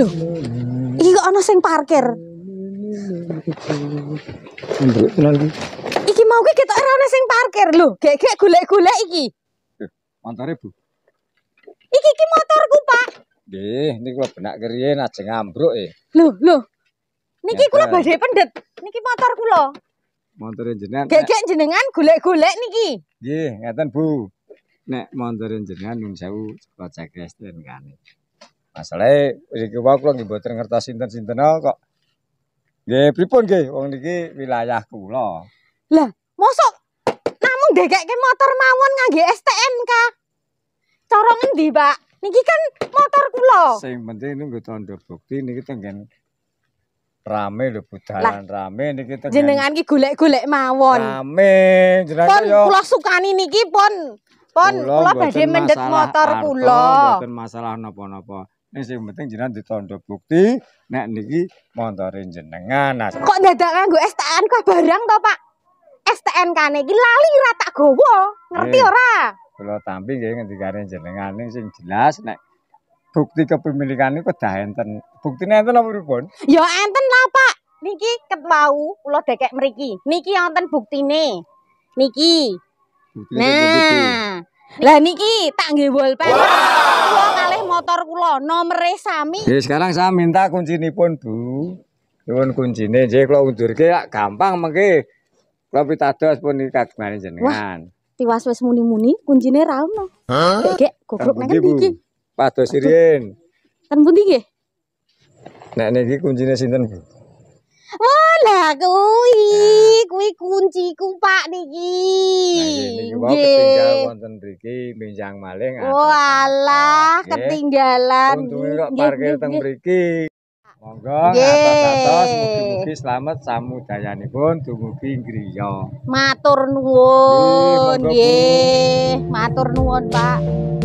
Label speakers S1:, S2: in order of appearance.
S1: Loh, iki kok ana sing parkir. Iki mau ki ketok ora ana sing parkir lho, gek-gek golek-golek iki. Motore, Bu. Iki iki motorku, Pak. Nggih, niku kula benak riyen ajeng ambruk e. Lho, lho. Niki kula badhe pendet. Niki motor kula. Motore jenengan. Gek-gek jenengan golek-golek niki. Nggih, ngaten, Bu. Nek montore jenengan nun sewu cepet cekres kan. Masalahe iki wae kula nggih mboten ngertos sinten-sinten kok. Nggih pripun nggih wong niki wilayah kula. Lah, mosok namung dekekke motor mawon ngangge STNK. Cara ngendi, Pak? Niki kan motor kula. Sing penting nunggu tanda bukti niki tenggen rame lho budalan rame niki tenggen. Jenengan iki golek-golek mawon. Rame, jenengan pon, Pun kula sukani niki pun pon kula badhe mendhet motor kula. Mboten masalah napa-napa. Ini sing penting jenengan ditondo bukti nek niki montore jenengan. Kok dadak nganggo STNK barang to, Pak? STNK ne iki lali ra tak gowo, ngerti eh, ora? Kula tampi nggih ngendikane jenengan ning sing jelas nek bukti kepemilikan kok dah enten. Buktine enten apa pun? Ya enten lah, Pak. Niki ket mau kula dekek mriki. Niki wonten buktine. Niki.
S2: Nah.
S1: Lah niki tak nggih wallpaper. Wow. motor kula nomere sami. Ya sekarang saya minta kuncinipun, Bu. Nyuwun kuncine nggih kula undurke ya gampang mengke. Kula pitados pun kagungane jenengan. Tiwas wis muni-muni kuncine ra ono. Hah? Gek goblok nang iki? Pados sirin. Ten pundi nggih? Nek niki kuncine sinten, Bu? Wala kuwi, kuwi kunciku Pak niki. Cuma ketinggalan wonten mriki minjang maling. Walah, oh, ketinggalan. Untung kok parkir teng mriki. Monggo ngantos-antos mugi-mugi slamet samudayanipun dumugi griya. Matur nuwun. Nggih, matur nuwun, Pak.